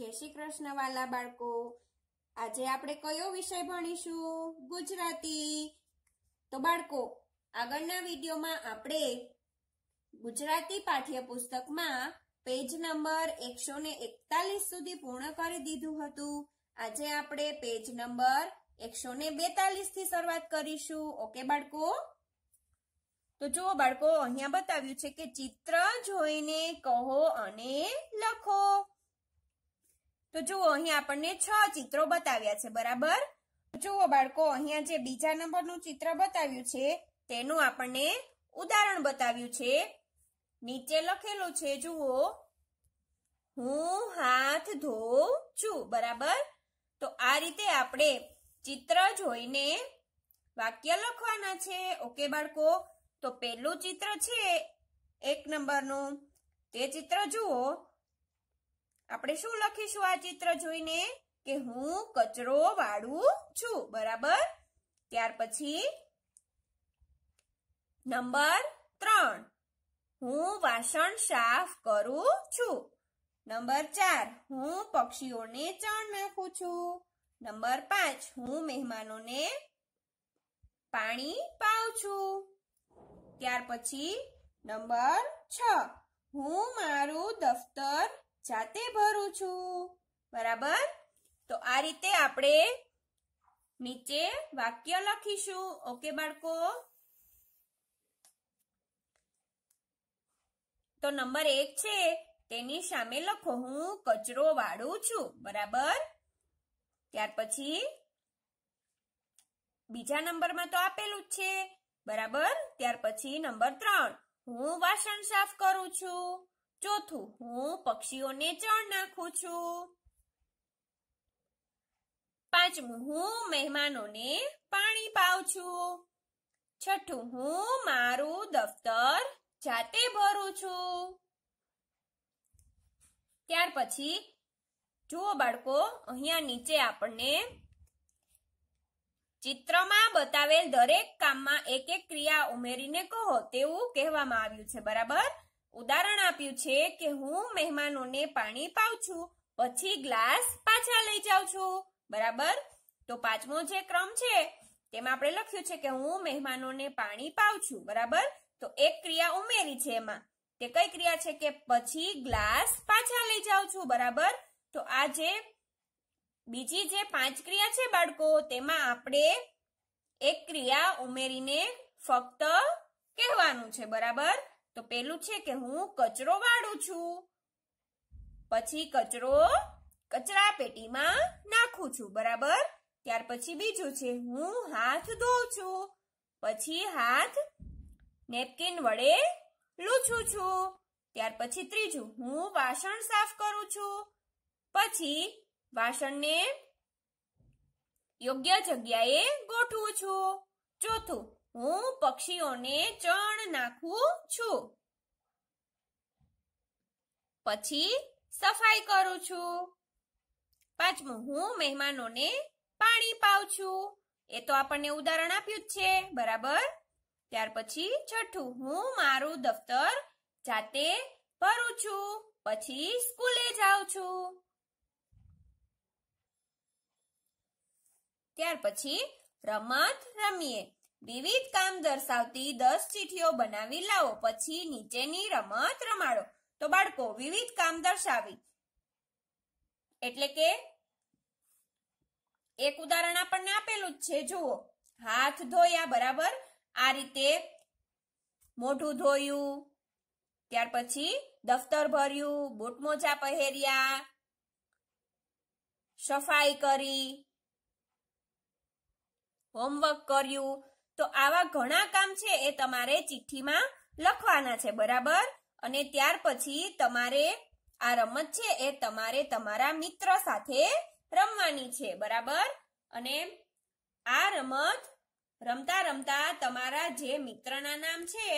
જય શ્રી કૃષ્ણ વાલા બાળકો આજે આપણે કયો વિષય ભણીશું ગુજરાતી તો બાળકો આગળના વિડીયોમાં આપણે ગુજરાતી પાઠ્યપુસ્તકમાં પેજ નંબર એકસો ને એકતાલીસ સુધી પૂર્ણ કરી દીધું હતું આજે આપણે પેજ નંબર એકસો ને બેતાલીસ થી શરૂઆત કરીશું ઓકે બાળકો તો જુઓ બાળકો અહીંયા બતાવ્યું છે કે ચિત્ર જોઈને કહો અને લખો તો જુઓ અહીં આપણને છ ચિત્રો બતાવ્યા છે બરાબર જુઓ બાળકો અહીંયા જે બીજા નંબરનું ચિત્ર બતાવ્યું છે તેનું આપણને ઉદાહરણ બતાવ્યું છે નીચે લખેલું છે જુઓ હું હાથ ધોઉં છું બરાબર તો આ રીતે આપણે ચિત્ર જોઈને વાક્ય લખવાના છે ઓકે બાળકો તો પહેલું ચિત્ર છે એક નંબરનું તે ચિત્ર જુઓ આપણે શું લખીશું આ ચિત્ર જોઈને કે હું કચરો વાળું છું બરાબર ત્યાર પછી નંબર ત્રણ હું વાસણ સાફ કરું છું નંબર ચાર હું પક્ષીઓને ચણ નાખું છું નંબર પાંચ હું મહેમાનોને પાણી પાઉં છું ત્યાર પછી નંબર છ હું મારું દફતર જાતે ભરું છું બરાબર તો આ રીતે આપણે નીચે વાક્ય લખીશું ઓકે બાળકો તો નંબર એક છે તેની સામે લખો હું કચરો વાળું છું બરાબર ત્યાર પછી બીજા નંબરમાં તો આપેલું જ છે બરાબર ત્યાર પછી નંબર ત્રણ હું વાસણ સાફ કરું છું ચોથું હું પક્ષીઓને ચણ નાખું છું પાંચમું હું મહેમાનોને પાણી પાઉં છું છઠ્ઠું હું મારું દફતર જાતે ભરું છું ત્યાર પછી જુઓ બાળકો અહીંયા નીચે આપણને ચિત્રમાં બતાવેલ દરેક કામમાં એક એક ક્રિયા ઉમેરીને કહો તેવું કહેવામાં આવ્યું છે બરાબર ઉદાહરણ આપ્યું છે કે હું મહેમાનોને પાણી પાઉં છું પછી ગ્લાસ પાછા લઈ જાઉં છું બરાબર તો પાંચમો જે ક્રમ છે તેમાં આપણે લખ્યું છે કે હું મહેમાનોને પાણી પાઉં છું બરાબર તો એક ક્રિયા ઉમેરી છે એમાં તે કઈ ક્રિયા છે કે પછી ગ્લાસ પાછા લઈ જાઉં છું બરાબર તો આ જે બીજી જે પાંચ ક્રિયા છે બાળકો તેમાં આપણે એક ક્રિયા ઉમેરીને ફક્ત કહેવાનું છે બરાબર તો પેલું છે કે હું કચરો વાળું છું પછી કચરો કચરા પેટીમાં નાખું છું બરાબર ત્યાર પછી બીજું છે હું હાથ ધોઉં છું પછી હાથ નેપકિન વડે લૂછું છું ત્યાર પછી ત્રીજું હું વાસણ સાફ કરું છું પછી વાસણને યોગ્ય જગ્યાએ ગોઠવું છું ચોથું હું પક્ષીઓને ચણ નાખું છું પછી સફાઈ કરું છું પાંચમું હું મહેમાનોને પાણી પાઉં છું એ તો આપણને ઉદાહરણ આપ્યું જ છે બરાબર ત્યાર પછી છઠ્ઠું હું મારું દફતર જાતે ભરું છું પછી સ્કૂલે જાઉં છું ત્યાર પછી રમત રમીએ વિવિધ કામ દર્શાવતી દસ ચીઠીઓ બનાવી લાવો પછી નીચેની રમત રમાડો તો બાળકો વિવિધ કામ દર્શાવી એટલે કે એક ઉદાહરણ આપણને આપેલું જ છે જુઓ હાથ ધોયા બરાબર આ રીતે મોઢું ધોયું ત્યાર પછી દફતર ભર્યું બૂટ મોજા પહેર્યા સફાઈ કરી હોમવર્ક કર્યું તો આવા ઘણા કામ છે એ તમારે ચિઠ્ઠીમાં લખવાના છે બરાબર અને ત્યાર પછી તમારે આ રમત છે એ તમારે તમારા મિત્ર સાથે રમવાની છે બરાબર અને આ રમત રમતા રમતા તમારા જે મિત્રના નામ છે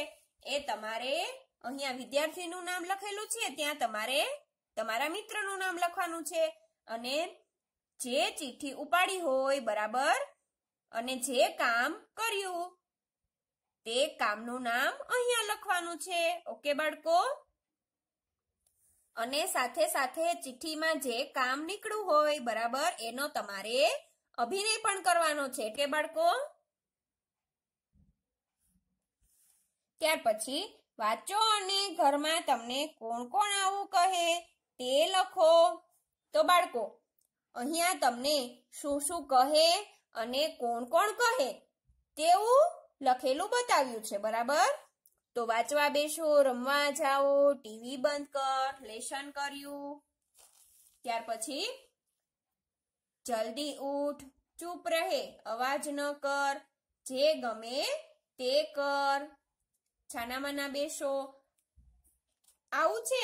એ તમારે અહીંયા વિદ્યાર્થીનું નામ લખેલું છે ત્યાં તમારે તમારા મિત્રનું નામ લખવાનું છે અને જે ચિઠ્ઠી ઉપાડી હોય બરાબર અને જે કામ કર્યું તે કામનું નામ અહીંયા લખવાનું છે ઓકે બાળકો અને સાથે સાથે ચિઠ્ઠીમાં જે કામ નીકળ્યું હોય બરાબર એનો તમારે અભિનય પણ કરવાનો છે કે બાળકો ત્યાર પછી વાંચો અને ઘરમાં તમને કોણ કોણ આવું કહે તે લખો તો બાળકો અહીંયા તમને શું શું કહે અને કોણ કોણ કહે તેવું લખેલું બતાવ્યું છે બરાબર તો વાંચવા બેસો રમવા જાઓ ટીવી બંધ કર લેશન કર્યું ત્યાર પછી જલ્દી ઉઠ ચૂપ રહે અવાજ ન કર જે ગમે તે કર છાનામાના બેસો આવું છે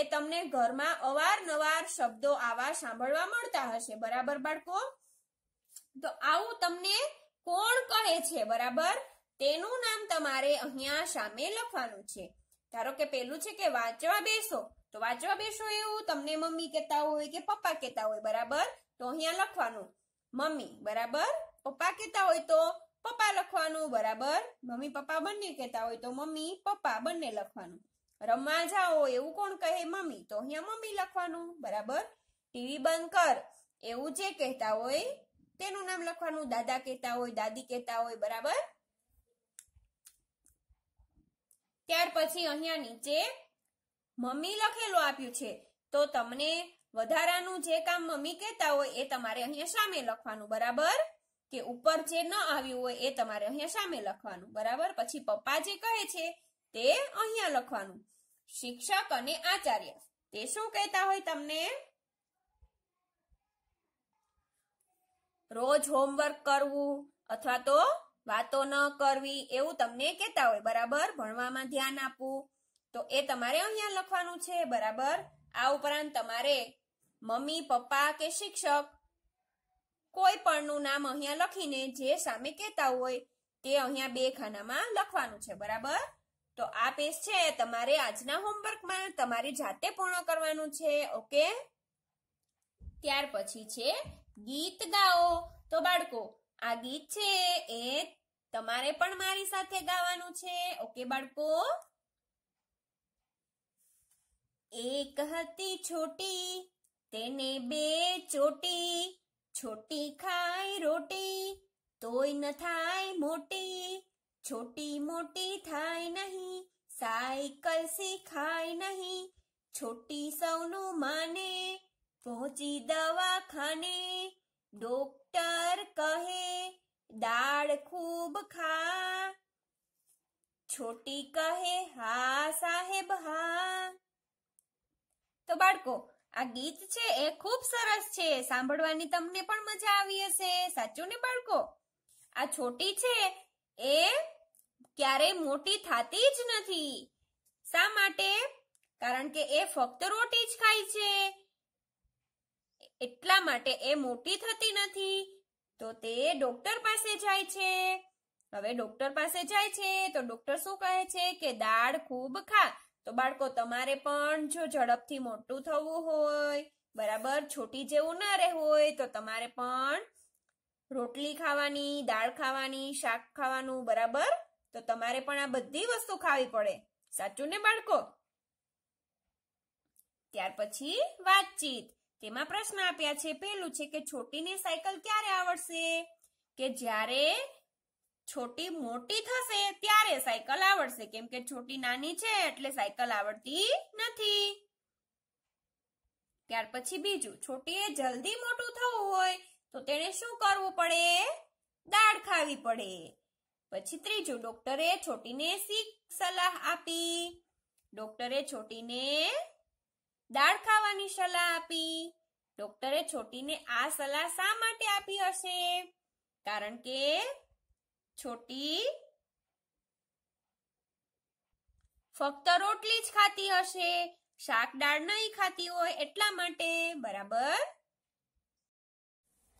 એ તમને ઘરમાં અવારનવાર શબ્દો આવા સાંભળવા મળતા હશે બરાબર બાળકો તો આવું તમને કોણ કહે છે બરાબર તેનું નામ તમારે અહીંયા સામે લખવાનું છે ધારો કે પેલું છે કે વાંચવા બેસો તો વાંચવા બેસો એવું તમને મમ્મી કહેતા હોય કે પપ્પા કહેતા હોય બરાબર તો અહીંયા લખવાનું મમ્મી બરાબર પપ્પા કહેતા હોય તો પપ્પા લખવાનું બરાબર મમ્મી પપ્પા બંને કહેતા હોય તો મમ્મી પપ્પા બંને લખવાનું રમવા જાઓ એવું કોણ કહે મમ્મી તો અહીંયા મમ્મી લખવાનું બરાબર ટીવી બંધ કર એવું જે કહેતા હોય તેનું નામ લખવાનું દાદા કહેતા હોય દાદી કહેતા હોય બરાબર ત્યાર પછી અહીંયા નીચે મમ્મી લખેલું આપ્યું છે તો તમને વધારાનું જે કામ મમ્મી કહેતા હોય એ તમારે અહીંયા સામે લખવાનું બરાબર કે ઉપર જે ન આવ્યું હોય એ તમારે અહીંયા સામે લખવાનું બરાબર પછી પપ્પા જે કહે છે તે અહીંયા લખવાનું શિક્ષક અને આચાર્ય તે શું કહેતા હોય તમને રોજ હોમવર્ક કરવું અથવા તો વાતો ન કરવી એવું તમને કહેતા હોય બરાબર ભણવામાં ધ્યાન આપવું તો એ તમારે અહીંયા લખવાનું છે બરાબર આ ઉપરાંત તમારે મમ્મી પપ્પા કે શિક્ષક કોઈ પણનું નામ અહીંયા લખીને જે સામે કહેતા હોય તે અહીંયા બે ખાનામાં લખવાનું છે બરાબર તો આ પેજ છે તમારે આજના હોમવર્કમાં તમારી જાતે પૂર્ણ કરવાનું છે ઓકે ત્યાર પછી છે ગીત ગાઓ તો બાળકો આ ગીત છે એ તમારે પણ મારી સાથે ગાવાનું છે ઓકે બાળકો એક હતી છોટી તેને બે ચોટી છોટી ખાય રોટી તોય ન થાય મોટી છોટી મોટી થાય નહીં સાયકલ ખાય નહીં છોટી સૌનું માને પહોંચી દવાખાને ડોક્ટર કહે દાળ ખૂબ ખા છોટી કહે હા સાહેબ હા તો બાળકો આ ગીત છે એ ખૂબ સરસ છે સાંભળવાની તમને પણ મજા આવી હશે સાચું ને બાળકો આ છોટી છે એ ક્યારેય મોટી થતી જ નથી શા માટે કારણ કે એ ફક્ત રોટી જ ખાય છે એટલા માટે એ મોટી થતી નથી તો તે ડોક્ટર પાસે જાય છે હવે ડોક્ટર પાસે જાય છે તો ડોક્ટર શું કહે છે કે દાળ ખૂબ ખા તો બાળકો તમારે પણ જો ઝડપથી મોટું થવું હોય બરાબર છોટી જેવું ન રહેવું હોય તો તમારે પણ રોટલી ખાવાની દાળ ખાવાની શાક ખાવાનું બરાબર તો તમારે પણ આ બધી વસ્તુ ખાવી પડે સાચું ને બાળકો ત્યાર પછી વાતચીત તેમાં પ્રશ્ન આપ્યા છે પેલું છે કે છોટીને સાયકલ ક્યારે આવડશે કે જ્યારે છોટી મોટી થશે ત્યારે સાયકલ આવડશે કેમ કે છોટી નાની છે એટલે સાયકલ આવડતી નથી ત્યાર પછી બીજું છોટીએ જલ્દી મોટું થવું હોય તો તેને શું કરવું પડે દાળ ખાવી પડે પછી ત્રીજું ડોક્ટરે છોટીને શીખ સલાહ આપી ડોક્ટરે છોટીને દાળ ખાવાની સલાહ આપી ડોક્ટરે છોટીને આ સલાહ શા માટે આપી હશે કારણ કે છોટી ફક્ત રોટલી જ ખાતી હશે શાક દાળ નહીં ખાતી હોય એટલા માટે બરાબર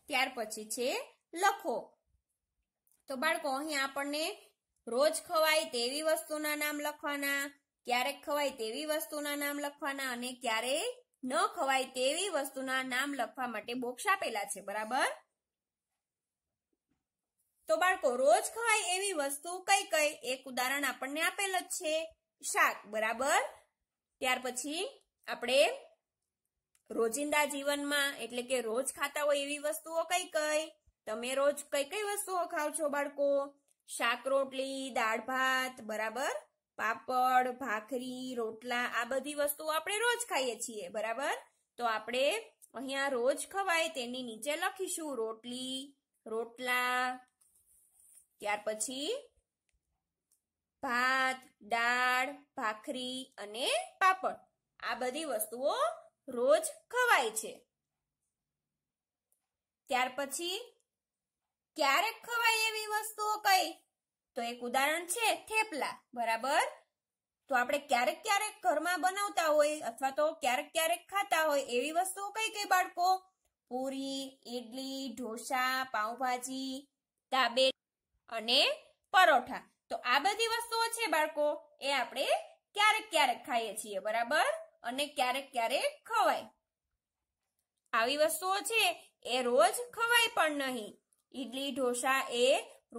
ત્યાર પછી છે લખો તો બાળકો અહીં આપણને રોજ ખવાય તેવી વસ્તુના નામ લખવાના ક્યારેક ખવાય તેવી વસ્તુના નામ લખવાના અને ક્યારેય ન ખવાય તેવી વસ્તુના નામ લખવા માટે બોક્સ આપેલા છે બરાબર તો બાળકો રોજ ખવાય એવી વસ્તુ કઈ કઈ એક ઉદાહરણ આપણને આપેલ જ છે શાક બરાબર ત્યાર પછી આપણે રોજિંદા જીવનમાં એટલે કે રોજ ખાતા હોય એવી વસ્તુઓ કઈ કઈ તમે રોજ કઈ કઈ વસ્તુઓ ખાવ છો બાળકો શાક રોટલી દાળ ભાત બરાબર પાપડ ભાખરી રોટલા આ બધી વસ્તુઓ આપણે રોજ ખાઈએ છીએ બરાબર તો આપણે અહીંયા રોજ ખવાય તેની નીચે લખીશું રોટલી રોટલા ત્યાર પછી ભાત દાળ ભાખરી અને પાપડ આ બધી વસ્તુઓ રોજ ખવાય છે ત્યાર પછી ક્યારેક ખવાય એવી વસ્તુઓ કઈ તો એક ઉદાહરણ છે થેપલા બરાબર તો આપણે ક્યારેક ક્યારેક ઘરમાં બનાવતા હોય અથવા તો ક્યારેક ક્યારેક ખાતા હોય એવી વસ્તુઓ કઈ કઈ બાળકો પૂરી ઇડલી ઢોસા પાઉભાજી તાબે અને પરોઠા તો આ બધી વસ્તુઓ છે બાળકો એ આપણે ક્યારેક ક્યારેક ખાઈએ છીએ બરાબર અને ક્યારેક ક્યારેક ખવાય આવી વસ્તુઓ છે એ રોજ ખવાય પણ નહીં ઈડલી ઢોસા એ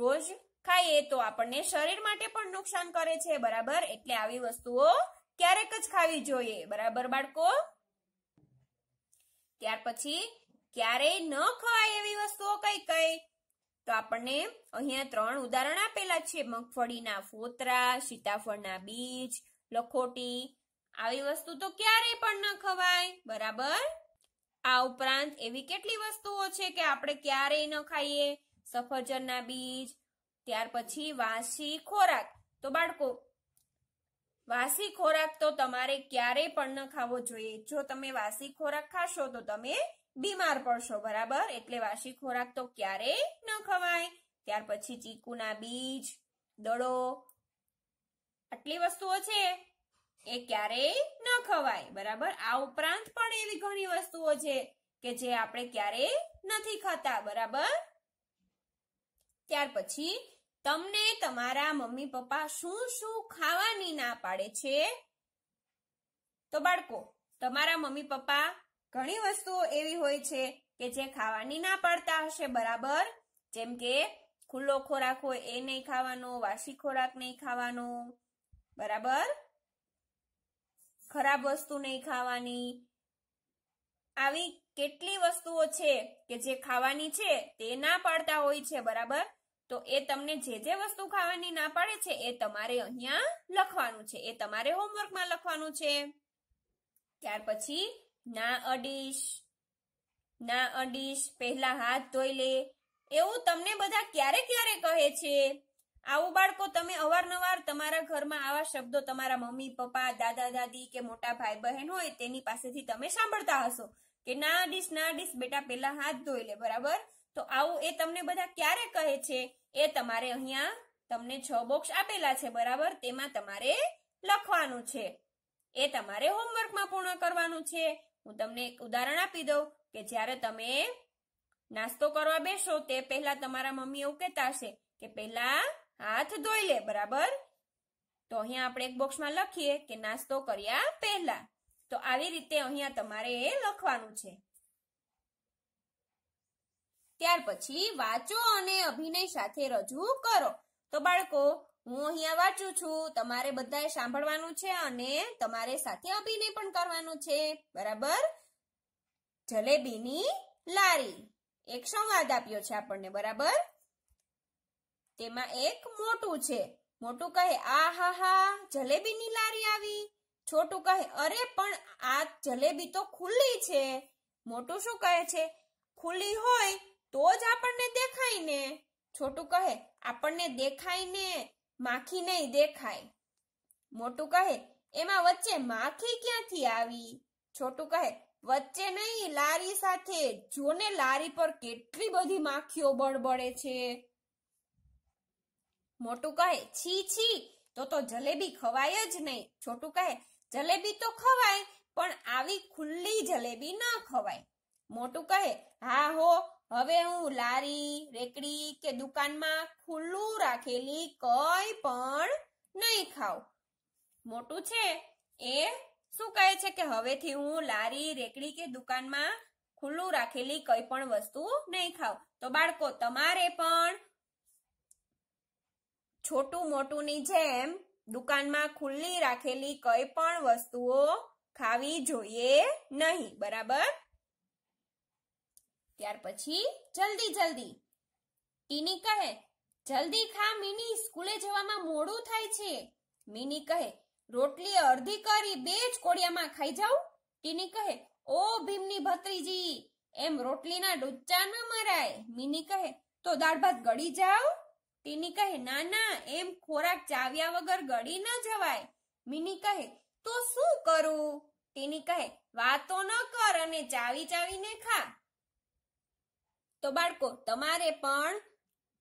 રોજ ખાઈએ તો આપણને શરીર માટે પણ નુકસાન કરે છે બરાબર એટલે આવી વસ્તુઓ ક્યારેક જ ખાવી જોઈએ બરાબર બાળકો ત્યાર પછી ક્યારેય ન ખવાય એવી વસ્તુઓ કઈ કઈ તો આપણને અહીંયા ત્રણ ઉદાહરણ આપેલા છે મગફળીના ફોતરા સીતાફળના બીજ લખોટી આવી વસ્તુ તો ક્યારેય પણ ન ખવાય બરાબર આ ઉપરાંત એવી કેટલી વસ્તુઓ છે કે આપણે ક્યારેય ન ખાઈએ સફરજનના બીજ ત્યાર પછી વાસી ખોરાક તો બાળકો વાસી ખોરાક તો તમારે ક્યારેય પણ ન ખાવો જોઈએ જો તમે વાસી ખોરાક ખાશો તો તમે બીમાર પડશો બરાબર એટલે વાસી ખોરાક તો ક્યારેય ન ખવાય ત્યાર પછી ચીકુના બીજ દડો આટલી વસ્તુઓ છે એ ક્યારેય ન ખવાય બરાબર આ ઉપરાંત પણ એવી ઘણી વસ્તુઓ છે કે જે આપણે ક્યારેય નથી ખાતા બરાબર ત્યાર પછી તમને તમારા મમ્મી પપ્પા શું શું ખાવાની ના પાડે છે તો બાળકો તમારા મમ્મી પપ્પા ઘણી વસ્તુઓ એવી હોય છે કે જે ખાવાની ના પાડતા હશે બરાબર જેમ કે ખુલ્લો ખોરાક હોય એ નહીં ખાવાનો વાસી ખોરાક નહીં ખાવાનો બરાબર ખરાબ વસ્તુ નહીં ખાવાની આવી કેટલી વસ્તુઓ છે કે જે ખાવાની છે તે ના પાડતા હોય છે બરાબર તો એ તમને જે જે વસ્તુ ખાવાની ના પાડે છે એ તમારે અહીંયા લખવાનું છે એ તમારે હોમવર્કમાં લખવાનું છે ત્યાર પછી ના અડીશ ના અડીશ પહેલા હાથ ધોઈ લે એવું તમને બધા ક્યારે ક્યારે કહે છે આવું બાળકો તમે અવારનવાર તમારા ઘરમાં આવા શબ્દો તમારા મમ્મી પપ્પા દાદા દાદી કે મોટા ભાઈ બહેન હોય તેની પાસેથી તમે સાંભળતા હશો કે ના અડીશ ના અડીશ બેટા પહેલા હાથ ધોઈ લે બરાબર તો આવું એ તમને બધા ક્યારે કહે છે એ તમારે અહીંયા તમને છ બોક્સ આપેલા છે બરાબર તેમાં તમારે લખવાનું છે એ તમારે હોમવર્કમાં પૂર્ણ કરવાનું છે હું તમને એક ઉદાહરણ આપી દઉં કે જ્યારે તમે નાસ્તો કરવા બેસો તે પહેલા તમારા મમ્મી એવું કહેતા હશે કે પહેલા હાથ ધોઈ લે બરાબર તો અહીંયા આપણે એક બોક્સમાં લખીએ કે નાસ્તો કર્યા પહેલા તો આવી રીતે અહીંયા તમારે એ લખવાનું છે ત્યાર પછી વાંચો અને અભિનય સાથે રજૂ કરો તો બાળકો હું અહીંયા વાંચું છું તમારે બધાએ સાંભળવાનું છે અને તમારે સાથે અભિનય પણ કરવાનું છે બરાબર જલેબીની લારી એક સંવાદ આપ્યો છે આપણને બરાબર તેમાં એક મોટું છે મોટું કહે આ હા હા જલેબીની લારી આવી છોટું કહે અરે પણ આ જલેબી તો ખુલ્લી છે મોટું શું કહે છે ખુલ્લી હોય તો જ આપણને દેખાય ને છોટું કહે આપણને દેખાય ને માખી નહીં દેખાય મોટું કહે એમાં વચ્ચે માખી ક્યાંથી આવી છોટું કહે વચ્ચે નહીં લારી સાથે જોને લારી પર કેટલી બધી માખીઓ બળબડે છે મોટું કહે છી છી તો તો જલેબી ખવાય જ નહીં છોટું કહે જલેબી તો ખવાય પણ આવી ખુલ્લી જલેબી ન ખવાય મોટું કહે હા હો હવે હું લારી રેકડી કે દુકાનમાં ખુલ્લું રાખેલી કઈ પણ નહીં ખાઉં મોટું છે એ શું કહે છે કે હવેથી હું લારી રેકડી કે દુકાનમાં ખુલ્લું રાખેલી કઈ પણ વસ્તુ નહીં ખાવ તો બાળકો તમારે પણ છોટું મોટુંની જેમ દુકાનમાં ખુલ્લી રાખેલી કઈ પણ વસ્તુઓ ખાવી જોઈએ નહીં બરાબર ત્યાર પછી જલ્દી જલ્દી ટીની કહે જલ્દી ખા મિની સ્કૂલે જવામાં મોડું થાય છે મિની કહે રોટલી અડધી કરી બે જ કોડિયામાં ખાઈ જાઉં ટીની કહે ઓ ભીમની ભત્રીજી એમ રોટલીના ડુચ્ચા ન મરાય મિની કહે તો દાળ ભાત ગળી જાવ ટીની કહે ના ના એમ ખોરાક ચાવ્યા વગર ગળી ન જવાય મિની કહે તો શું કરું ટીની કહે વાતો ન કર અને ચાવી ચાવીને ખા તો બાળકો તમારે પણ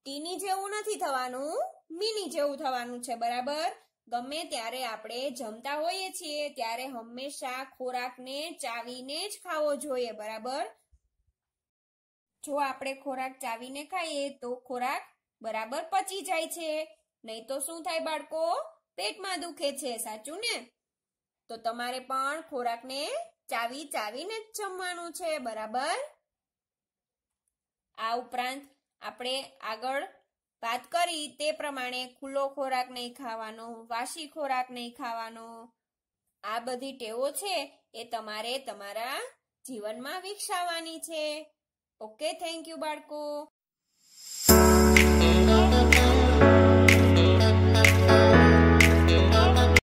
ટીની જેવું નથી થવાનું મીની જેવું થવાનું છે બરાબર ગમે ત્યારે આપણે જમતા હોઈએ છીએ ત્યારે હંમેશા ખોરાકને ચાવીને જ ખાવો જોઈએ બરાબર જો આપણે ખોરાક ચાવીને ખાઈએ તો ખોરાક બરાબર પચી જાય છે નહીં તો શું થાય બાળકો પેટમાં દુખે છે સાચું ને તો તમારે પણ ખોરાકને ચાવી ચાવીને જ જમવાનું છે બરાબર આ ઉપરાંત આપણે આગળ વાત કરી તે પ્રમાણે ખુલ્લો ખોરાક નહીં ખાવાનો વાસી ખોરાક નહીં ખાવાનો આ બધી ટેવો છે એ તમારે તમારા જીવનમાં વિકસાવવાની છે ઓકે થેન્ક યુ બાળકો